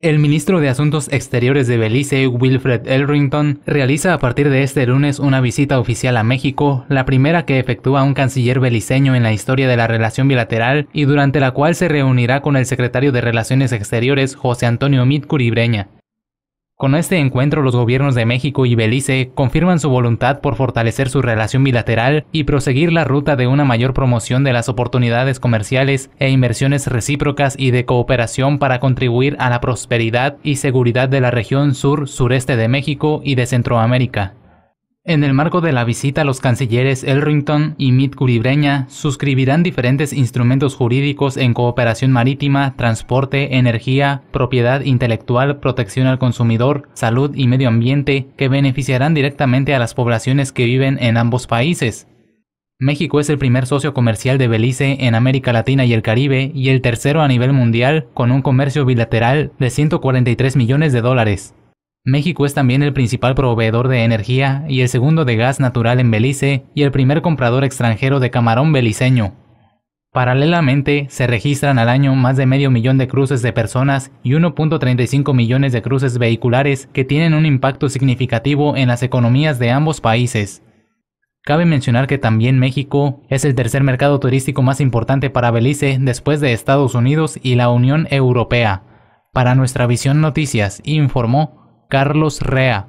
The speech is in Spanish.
El ministro de Asuntos Exteriores de Belice, Wilfred Elrington, realiza a partir de este lunes una visita oficial a México, la primera que efectúa un canciller beliceño en la historia de la relación bilateral y durante la cual se reunirá con el secretario de Relaciones Exteriores, José Antonio Mitcuribreña. Con este encuentro los gobiernos de México y Belice confirman su voluntad por fortalecer su relación bilateral y proseguir la ruta de una mayor promoción de las oportunidades comerciales e inversiones recíprocas y de cooperación para contribuir a la prosperidad y seguridad de la región sur-sureste de México y de Centroamérica. En el marco de la visita, los cancilleres Elrington y Mit Curibreña suscribirán diferentes instrumentos jurídicos en cooperación marítima, transporte, energía, propiedad intelectual, protección al consumidor, salud y medio ambiente que beneficiarán directamente a las poblaciones que viven en ambos países. México es el primer socio comercial de Belice en América Latina y el Caribe y el tercero a nivel mundial con un comercio bilateral de 143 millones de dólares. México es también el principal proveedor de energía y el segundo de gas natural en Belice y el primer comprador extranjero de camarón beliceño. Paralelamente, se registran al año más de medio millón de cruces de personas y 1.35 millones de cruces vehiculares que tienen un impacto significativo en las economías de ambos países. Cabe mencionar que también México es el tercer mercado turístico más importante para Belice después de Estados Unidos y la Unión Europea. Para nuestra visión noticias, informó Carlos Rea.